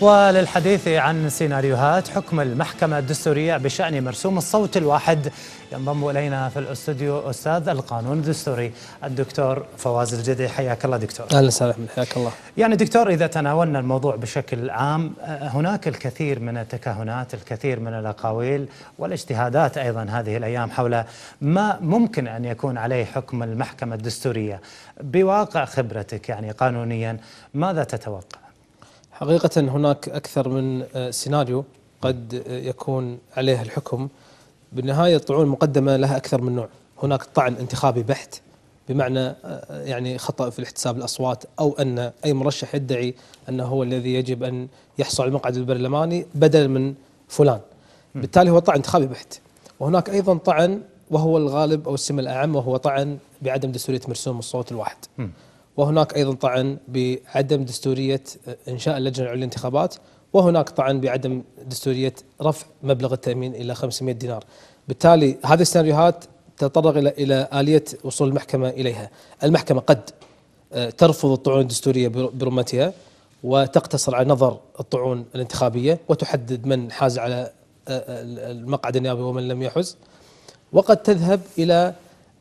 وللحديث عن سيناريوهات حكم المحكمة الدستورية بشأن مرسوم الصوت الواحد ينضم إلينا في الاستوديو أستاذ القانون الدستوري الدكتور فواز الجدي حياك الله دكتور أهلا وسهلا حياك الله يعني دكتور إذا تناولنا الموضوع بشكل عام آه، هناك الكثير من التكهنات الكثير من الأقاويل والاجتهادات أيضا هذه الأيام حول ما ممكن أن يكون عليه حكم المحكمة الدستورية بواقع خبرتك يعني قانونيا ماذا تتوقع؟ حقيقة هناك أكثر من آه، سيناريو قد آه، يكون عليه الحكم بالنهاية الطعون المقدمة لها أكثر من نوع هناك طعن انتخابي بحت بمعنى آه، يعني خطأ في الاحتساب الأصوات أو أن أي مرشح يدعي أنه هو الذي يجب أن يحصل على المقعد البرلماني بدل من فلان بالتالي هو طعن انتخابي بحت وهناك أيضا طعن وهو الغالب أو السمة الأعم وهو طعن بعدم دستورية مرسوم الصوت الواحد وهناك ايضا طعن بعدم دستوريه انشاء اللجنه العليا للانتخابات وهناك طعن بعدم دستوريه رفع مبلغ التامين الى 500 دينار. بالتالي هذه السيناريوهات تتطرق الى الى اليه وصول المحكمه اليها. المحكمه قد آه، ترفض الطعون الدستوريه برمتها وتقتصر على نظر الطعون الانتخابيه وتحدد من حاز على آه، آه، المقعد النيابي ومن لم يحز. وقد تذهب الى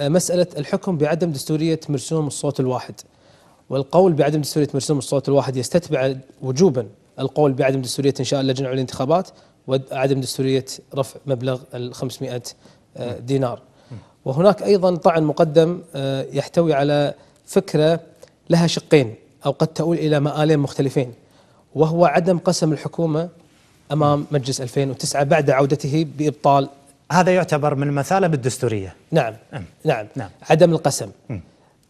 مساله الحكم بعدم دستوريه مرسوم الصوت الواحد. والقول بعدم دستورية مرسوم الصوت الواحد يستتبع وجوبا القول بعدم دستورية إنشاء اللجنة على الانتخابات وعدم دستورية رفع مبلغ ال 500 آه، دينار وهناك أيضا طعن مقدم آه، يحتوي على فكرة لها شقين أو قد تؤول إلى مآلين مختلفين وهو عدم قسم الحكومة أمام مجلس 2009 بعد عودته بإبطال هذا يعتبر من المثالب الدستورية نعم نعم, نعم. عدم القسم م.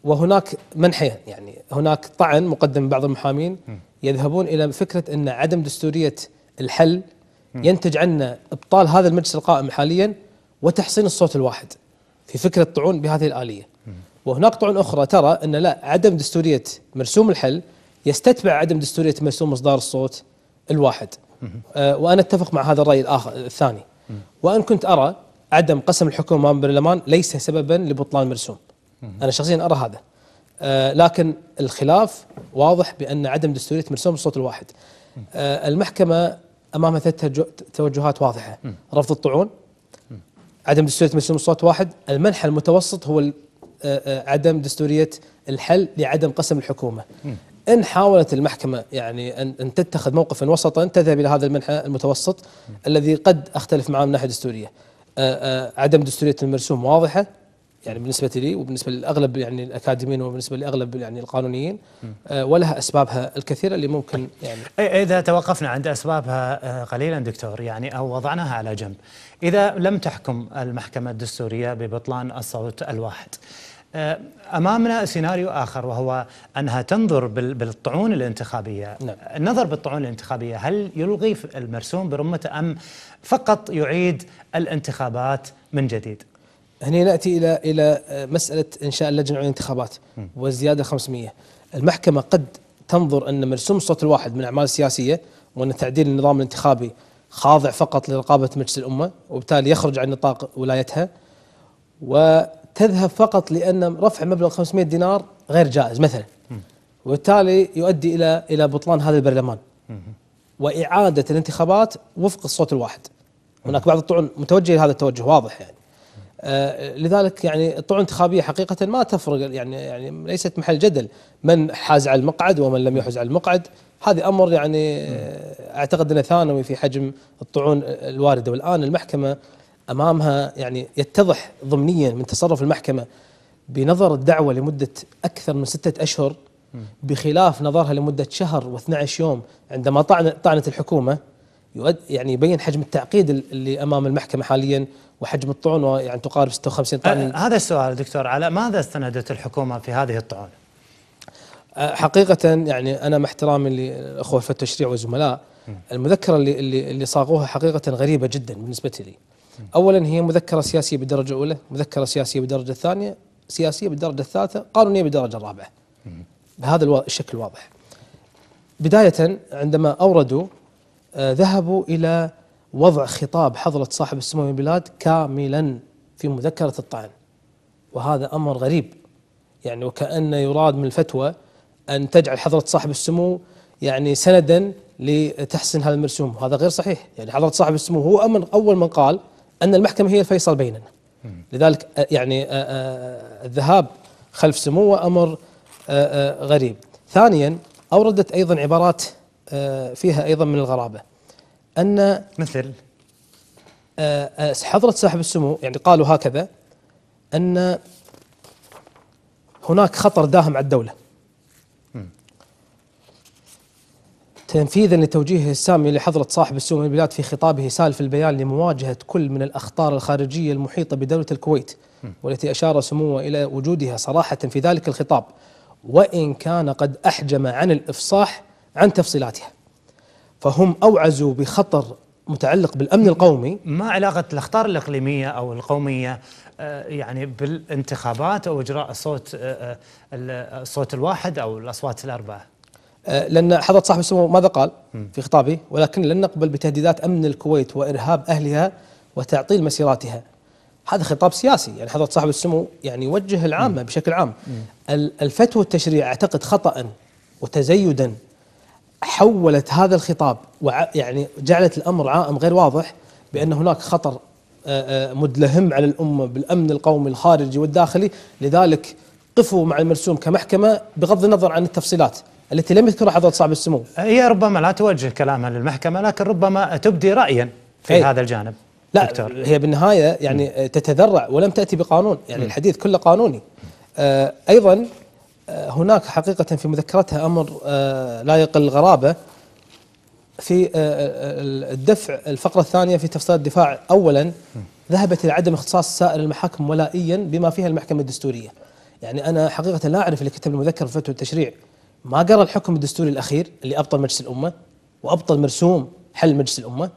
وهناك منحيه يعني هناك طعن مقدم من بعض المحامين يذهبون الى فكره ان عدم دستوريه الحل ينتج عنا ابطال هذا المجلس القائم حاليا وتحصين الصوت الواحد في فكره طعون بهذه الاليه وهناك طعون اخرى ترى ان لا عدم دستوريه مرسوم الحل يستتبع عدم دستوريه مرسوم اصدار الصوت الواحد آه، وانا اتفق مع هذا الراي الاخر الثاني وان كنت ارى عدم قسم الحكومه امام البرلمان ليس سببا لبطلان مرسوم انا شخصيا ارى هذا آه، لكن الخلاف واضح بان عدم دستوريه مرسوم الصوت الواحد آه، المحكمه امامها ثلاث توجهات واضحه رفض الطعون عدم دستوريه مرسوم الصوت واحد المنحى المتوسط هو آه، عدم دستوريه الحل لعدم قسم الحكومه ان حاولت المحكمه يعني ان ان تتخذ موقفا وسطا تذهب الى هذا المنحى المتوسط الذي قد اختلف معه من ناحيه دستوريه عدم دستوريه المرسوم واضحه يعني بالنسبه لي وبالنسبه لاغلب يعني الاكاديميين وبالنسبه لاغلب يعني القانونيين آه، ولها اسبابها الكثيره اللي ممكن يعني اذا توقفنا عند اسبابها آه، قليلا دكتور يعني او وضعناها على جنب اذا لم تحكم المحكمه الدستوريه ببطلان الصوت الواحد آه، امامنا سيناريو اخر وهو انها تنظر بالطعون الانتخابيه نعم. النظر بالطعون الانتخابيه هل يلغي المرسوم برمته ام فقط يعيد الانتخابات من جديد هنا ناتي الى الى آه، مساله انشاء اللجنه العليا للانتخابات والزياده 500 المحكمه قد تنظر ان مرسوم الصوت الواحد من الاعمال السياسيه وان تعديل النظام الانتخابي خاضع فقط لرقابه مجلس الامه وبالتالي يخرج عن نطاق ولايتها وتذهب فقط لان رفع مبلغ 500 دينار غير جائز مثلا وبالتالي يؤدي الى الى بطلان هذا البرلمان واعاده الانتخابات وفق الصوت الواحد هناك بعض الطعون متوجه لهذا التوجه واضح يعني آه، لذلك يعني الطعون الانتخابيه حقيقه ما تفرق يعني يعني ليست محل جدل من حاز على المقعد ومن لم يحز على المقعد هذا امر يعني آه، اعتقد انه ثانوي في حجم الطعون الوارده والان المحكمه امامها يعني يتضح ضمنيا من تصرف المحكمه بنظر الدعوه لمده اكثر من سته اشهر بخلاف نظرها لمده شهر و12 يوم عندما طعنت الحكومه يعني يبين حجم التعقيد اللي امام المحكمه حاليا وحجم الطعون يعني تقارب 56 طعن هذا السؤال دكتور على ماذا استندت الحكومه في هذه الطعون؟ حقيقة يعني أنا مع احترامي للأخوة في التشريع والزملاء المذكرة اللي اللي اللي صاغوها حقيقة غريبة جدا بالنسبة لي. أولا هي مذكرة سياسية بالدرجة الأولى، مذكرة سياسية بالدرجة الثانية، سياسية بالدرجة الثالثة، قانونية بالدرجة الرابعة. بهذا الشكل الواضح. بداية عندما أوردوا آه، ذهبوا إلى وضع خطاب حضرة صاحب السمو البلاد كاملا في مذكرة الطعن وهذا أمر غريب يعني وكأن يراد من الفتوى أن تجعل حضرة صاحب السمو يعني سندا لتحسن هذا المرسوم وهذا غير صحيح يعني حضرة صاحب السمو هو أمر أول من قال أن المحكمة هي الفيصل بيننا لذلك آه، يعني آه، الذهاب خلف سموه أمر غريب ثانيا أوردت أيضا عبارات آه، فيها أيضا من الغرابة أن مثل آه، آه، حضرة صاحب السمو يعني قالوا هكذا أن هناك خطر داهم على الدولة تنفيذا لتوجيهه السامي لحضرة صاحب السمو البلاد في خطابه سالف البيان لمواجهة كل من الأخطار الخارجية المحيطة بدولة الكويت والتي أشار سموه إلى وجودها صراحة في ذلك الخطاب وإن كان قد أحجم عن الإفصاح عن تفصيلاتها فهم أوعزوا بخطر متعلق بالأمن القومي ما علاقة الأخطار الإقليمية أو القومية آه، يعني بالانتخابات أو إجراء الصوت الصوت آه، آه، الواحد أو الأصوات الأربعة لأن حضرة صاحب السمو ماذا قال في خطابه ولكن لن نقبل بتهديدات أمن الكويت وإرهاب أهلها وتعطيل مسيراتها هذا خطاب سياسي يعني حضرة صاحب السمو يعني يوجه العامة بشكل عام الفتوى التشريع أعتقد خطأ وتزيدا حولت هذا الخطاب يعني جعلت الامر عائم غير واضح بان هناك خطر آه، آه، مدلهم على الامه بالامن القومي الخارجي والداخلي لذلك قفوا مع المرسوم كمحكمه بغض النظر عن التفصيلات التي لم يذكرها حضرة صاحب السمو هي ربما لا توجه كلامها للمحكمة لكن ربما تبدي رأيا في إيه. هذا الجانب لا دكتور. هي بالنهاية يعني تتذرع ولم تأتي بقانون يعني م. الحديث كله قانوني آه، أيضا هناك حقيقة في مذكرتها أمر آه، لا يقل غرابة في آه، آه، الدفع الفقرة الثانية في تفصيل الدفاع أولا ذهبت إلى عدم اختصاص سائر المحاكم ولائيا بما فيها المحكمة الدستورية يعني أنا حقيقة لا أعرف اللي كتب المذكر في فتوى التشريع ما قرأ الحكم الدستوري الأخير اللي أبطل مجلس الأمة وأبطل مرسوم حل مجلس الأمة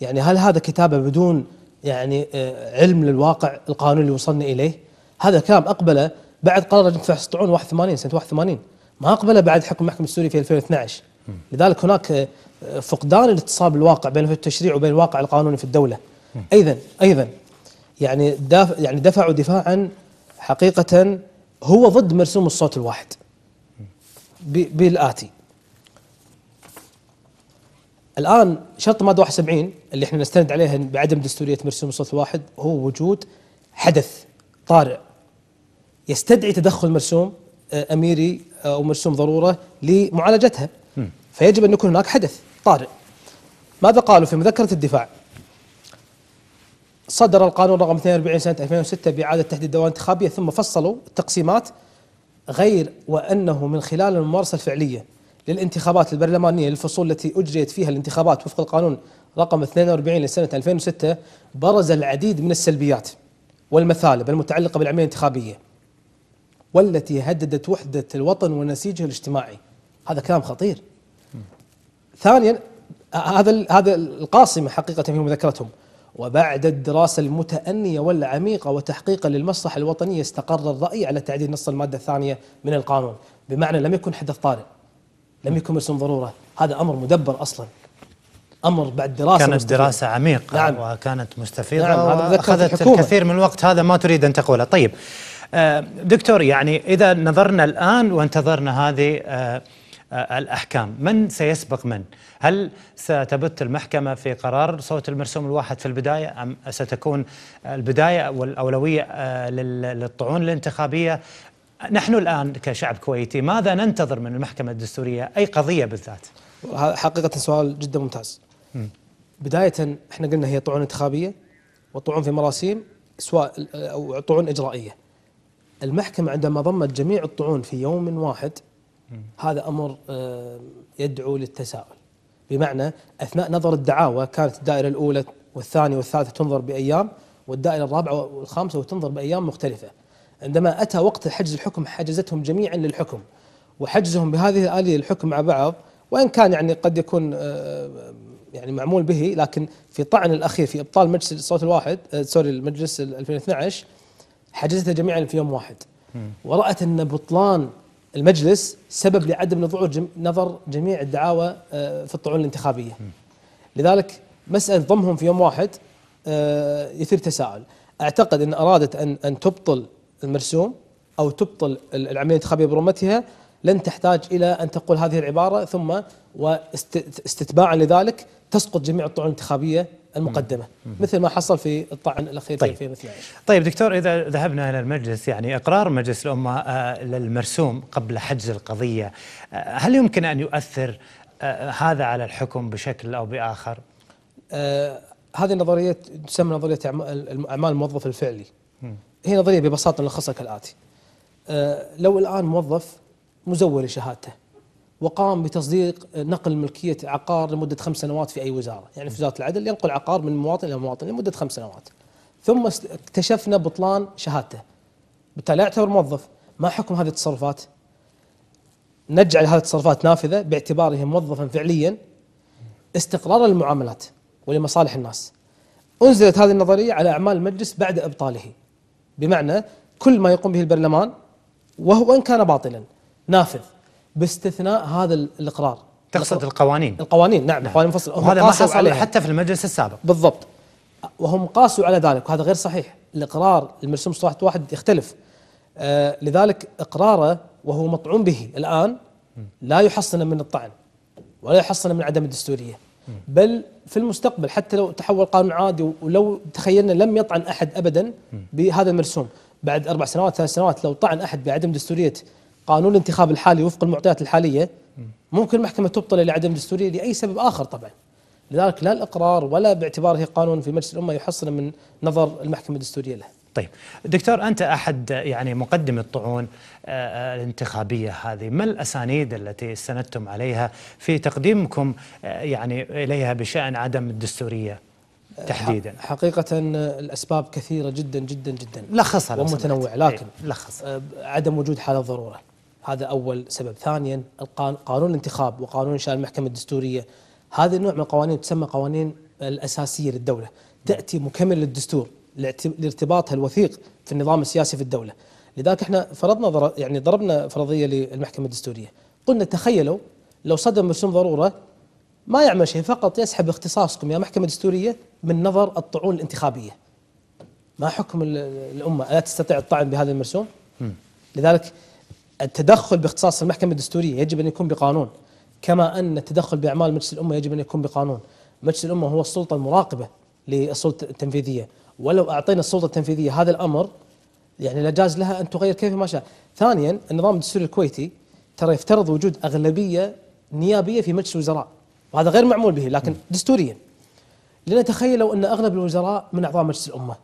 يعني هل هذا كتابة بدون يعني علم للواقع القانوني اللي وصلنا إليه هذا كلام أقبله بعد قرار لجنه فحص الطعون 81 سنه 81 ما اقبله بعد حكم المحكمه السوري في 2012 لذلك هناك آه، فقدان الاتصال بالواقع بين التشريع وبين الواقع القانوني في الدوله ايضا ايضا يعني دافع يعني دفعوا دفاعا حقيقه هو ضد مرسوم الصوت الواحد بالاتي الان شرط ماده 71 اللي احنا نستند عليها بعدم دستوريه مرسوم الصوت الواحد هو وجود حدث طارئ يستدعي تدخل مرسوم آه، اميري آه، او مرسوم ضروره لمعالجتها فيجب ان يكون هناك حدث طارئ ماذا قالوا في مذكره الدفاع صدر القانون رقم 42 سنه 2006 باعاده تحديد الدوائر الانتخابيه ثم فصلوا التقسيمات غير وانه من خلال الممارسه الفعليه للانتخابات البرلمانيه للفصول التي اجريت فيها الانتخابات وفق القانون رقم 42 لسنه 2006 برز العديد من السلبيات والمثالب المتعلقه بالعمليه الانتخابيه والتي هددت وحدة الوطن ونسيجه الاجتماعي هذا كلام خطير ثانيا هذا هذا القاصمة حقيقة في مذكرتهم وبعد الدراسة المتأنية والعميقة وتحقيقا للمصلحة الوطنية استقر الرأي على تعديل نص المادة الثانية من القانون بمعنى لم يكن حدث طارئ لم يكن مرسوم ضرورة هذا أمر مدبر أصلا أمر بعد دراسة كانت مستفيدة. دراسة عميقة نعم. وكانت مستفيضة نعم. وأخذت الكثير من الوقت هذا ما تريد أن تقوله طيب آه، دكتور يعني إذا نظرنا الآن وانتظرنا هذه آه، آه، الأحكام من سيسبق من؟ هل ستبت المحكمة في قرار صوت المرسوم الواحد في البداية أم ستكون البداية والأولوية للطعون الانتخابية نحن الآن كشعب كويتي ماذا ننتظر من المحكمة الدستورية أي قضية بالذات؟ حقيقة سؤال جدا ممتاز بداية احنا قلنا هي طعون انتخابية وطعون في مراسيم سواء أو طعون إجرائية المحكمة عندما ضمت جميع الطعون في يوم واحد هذا أمر آه، يدعو للتساؤل بمعنى أثناء نظر الدعاوى كانت الدائرة الأولى والثانية والثالثة تنظر بأيام والدائرة الرابعة والخامسة وتنظر بأيام مختلفة عندما أتى وقت حجز الحكم حجزتهم جميعا للحكم وحجزهم بهذه الآلية للحكم مع بعض وإن كان يعني قد يكون آه، يعني معمول به لكن في طعن الأخير في إبطال مجلس الصوت الواحد آه، سوري المجلس 2012 حجزتها جميعا في يوم واحد ورأت أن بطلان المجلس سبب لعدم نظر نظر جميع الدعاوى آه، في الطعون الانتخابية لذلك مسألة ضمهم في يوم واحد آه، يثير تساؤل أعتقد أن أرادت أن أن تبطل المرسوم أو تبطل العملية الانتخابية برمتها لن تحتاج إلى أن تقول هذه العبارة ثم واستتباعا لذلك تسقط جميع الطعون الانتخابية المقدمه مثل ما حصل في الطعن الاخير طيب. في 2012 طيب دكتور اذا ذهبنا الى المجلس يعني اقرار مجلس الامه آه، للمرسوم قبل حجز القضيه آه، هل يمكن ان يؤثر آه، هذا على الحكم بشكل او باخر؟ آه هذه النظريه تسمى نظريه اعمال الموظف الفعلي مم. هي نظريه ببساطه نلخصها كالاتي آه لو الان موظف مزور لشهادته وقام بتصديق نقل ملكيه عقار لمده خمس سنوات في اي وزاره، يعني في وزاره العدل ينقل عقار من مواطن الى مواطن لمده خمس سنوات. ثم اكتشفنا بطلان شهادته. بالتالي يعتبر موظف، ما حكم هذه التصرفات؟ نجعل هذه التصرفات نافذه باعتباره موظفا فعليا استقرارا للمعاملات ولمصالح الناس. انزلت هذه النظريه على اعمال المجلس بعد ابطاله. بمعنى كل ما يقوم به البرلمان وهو ان كان باطلا نافذ باستثناء هذا الاقرار تقصد القوانين القوانين نعم, نعم. قوانين وهذا ما حصل عليه. حتى في المجلس السابق بالضبط وهم قاسوا على ذلك وهذا غير صحيح الاقرار المرسوم صفحه واحد يختلف آه لذلك اقراره وهو مطعون به الان لا يحصن من الطعن ولا يحصن من عدم الدستوريه بل في المستقبل حتى لو تحول قانون عادي ولو تخيلنا لم يطعن احد ابدا بهذا المرسوم بعد اربع سنوات ثلاث سنوات لو طعن احد بعدم دستوريه قانون الانتخاب الحالي وفق المعطيات الحاليه ممكن المحكمه تبطل لعدم دستوريه لاي سبب اخر طبعا لذلك لا الاقرار ولا باعتباره قانون في مجلس الامه يحصن من نظر المحكمه الدستوريه له. طيب دكتور انت احد يعني مقدم الطعون آه، آه، الانتخابيه هذه، ما الاسانيد التي استندتم عليها في تقديمكم آه، يعني اليها بشان عدم الدستوريه؟ تحديدا حقيقة الأسباب كثيرة جدا جدا جدا لخصها ومتنوعة لكن إيه، لخص عدم وجود حالة ضرورة هذا أول سبب ثانيا قانون الانتخاب وقانون إنشاء المحكمة الدستورية هذا النوع من القوانين تسمى قوانين الأساسية للدولة تأتي مكمل للدستور لارتباطها الوثيق في النظام السياسي في الدولة لذلك احنا فرضنا يعني ضربنا فرضية للمحكمة الدستورية قلنا تخيلوا لو صدم مرسوم ضرورة ما يعمل شيء فقط يسحب اختصاصكم يا محكمة دستورية من نظر الطعون الانتخابية ما حكم الأمة ألا تستطيع الطعن بهذا المرسوم؟ لذلك التدخل باختصاص المحكمة الدستورية يجب أن يكون بقانون كما أن التدخل بأعمال مجلس الأمة يجب أن يكون بقانون مجلس الأمة هو السلطة المراقبة للسلطة التنفيذية ولو أعطينا السلطة التنفيذية هذا الأمر يعني لجاز لها أن تغير كيف ما شاء ثانيا النظام الدستوري الكويتي ترى يفترض وجود أغلبية نيابية في مجلس الوزراء وهذا غير معمول به لكن دستوريا لنتخيل لو أن أغلب الوزراء من أعضاء مجلس الأمة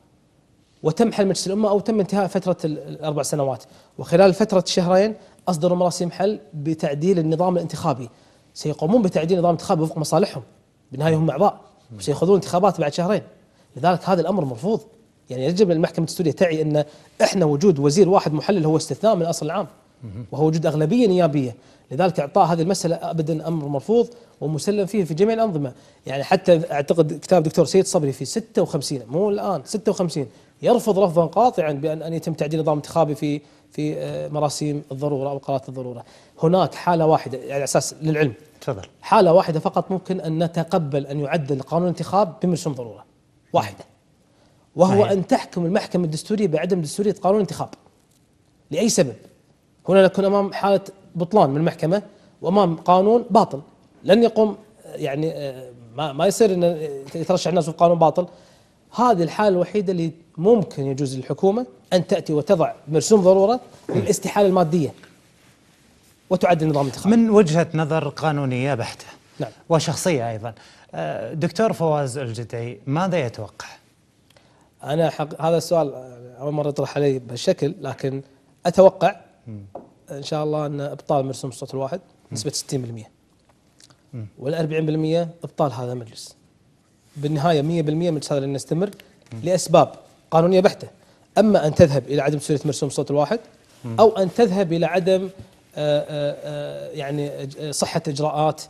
وتم حل مجلس الامه او تم انتهاء فتره الاربع سنوات وخلال فتره شهرين اصدروا مراسيم حل بتعديل النظام الانتخابي سيقومون بتعديل نظام الانتخابي وفق مصالحهم بالنهايه هم اعضاء وسيخوضون انتخابات بعد شهرين لذلك هذا الامر مرفوض يعني يجب ان المحكمه الدستوريه تعي ان احنا وجود وزير واحد محلل هو استثناء من الاصل العام وهو وجود اغلبيه نيابيه لذلك اعطاء هذه المساله ابدا امر مرفوض ومسلم فيه في جميع الانظمه يعني حتى اعتقد كتاب دكتور سيد صبري في 56 مو الان 56 يرفض رفضا قاطعا بان ان يتم تعديل نظام انتخابي في في آه، مراسيم الضروره او قرارات الضروره. هناك حاله واحده يعني على يعني اساس للعلم تفضل حاله واحده فقط ممكن ان نتقبل ان يعدل قانون الانتخاب بمرسوم ضروره واحده وهو طيب. ان تحكم المحكمه الدستوريه بعدم دستوريه قانون الانتخاب. لاي سبب؟ هنا نكون امام حاله بطلان من المحكمه وامام قانون باطل لن يقوم آه، يعني آه، ما ما يصير ان يترشح الناس في قانون باطل هذه الحاله الوحيده اللي ممكن يجوز للحكومة أن تأتي وتضع مرسوم ضرورة للاستحالة المادية وتعد نظام الانتخابي من وجهة نظر قانونية بحتة نعم. وشخصية أيضا آه، دكتور فواز الجدعي ماذا يتوقع؟ أنا حق هذا السؤال آه، أول مرة يطرح علي بهالشكل لكن أتوقع إن شاء الله أن إبطال مرسوم الصوت الواحد نسبة 60% وال 40% إبطال هذا المجلس بالنهاية 100% مجلس هذا لن يستمر لأسباب قانونيه بحته اما ان تذهب الى عدم تسويه مرسوم صوت الواحد او ان تذهب الى عدم آه، آه، آه، يعني صحه اجراءات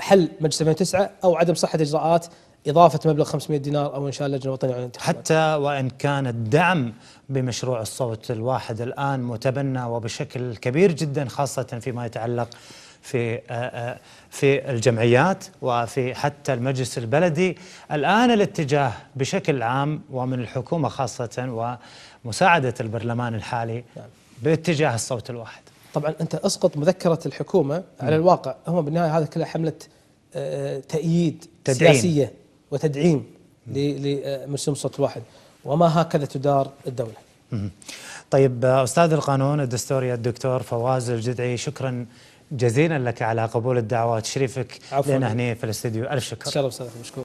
حل مجلس 809 او عدم صحه اجراءات إضافة مبلغ 500 دينار أو إنشاء اللجنة الوطنية للانتخابات حتى وإن كان الدعم بمشروع الصوت الواحد الآن متبنى وبشكل كبير جدا خاصة فيما يتعلق في آه، آه، في الجمعيات وفي حتى المجلس البلدي الآن الاتجاه بشكل عام ومن الحكومة خاصة ومساعدة البرلمان الحالي باتجاه الصوت الواحد طبعا أنت أسقط مذكرة الحكومة على الواقع هم بالنهاية هذا كله حملة آه، تأييد تدعيم. سياسية وتدعيم لمرسوم صوت الواحد وما هكذا تدار الدولة طيب أستاذ القانون الدستوري الدكتور فواز الجدعي شكرا جزيلا لك على قبول الدعوة وتشريفك لنا هنا في الاستديو ألف شكر صدق مشكور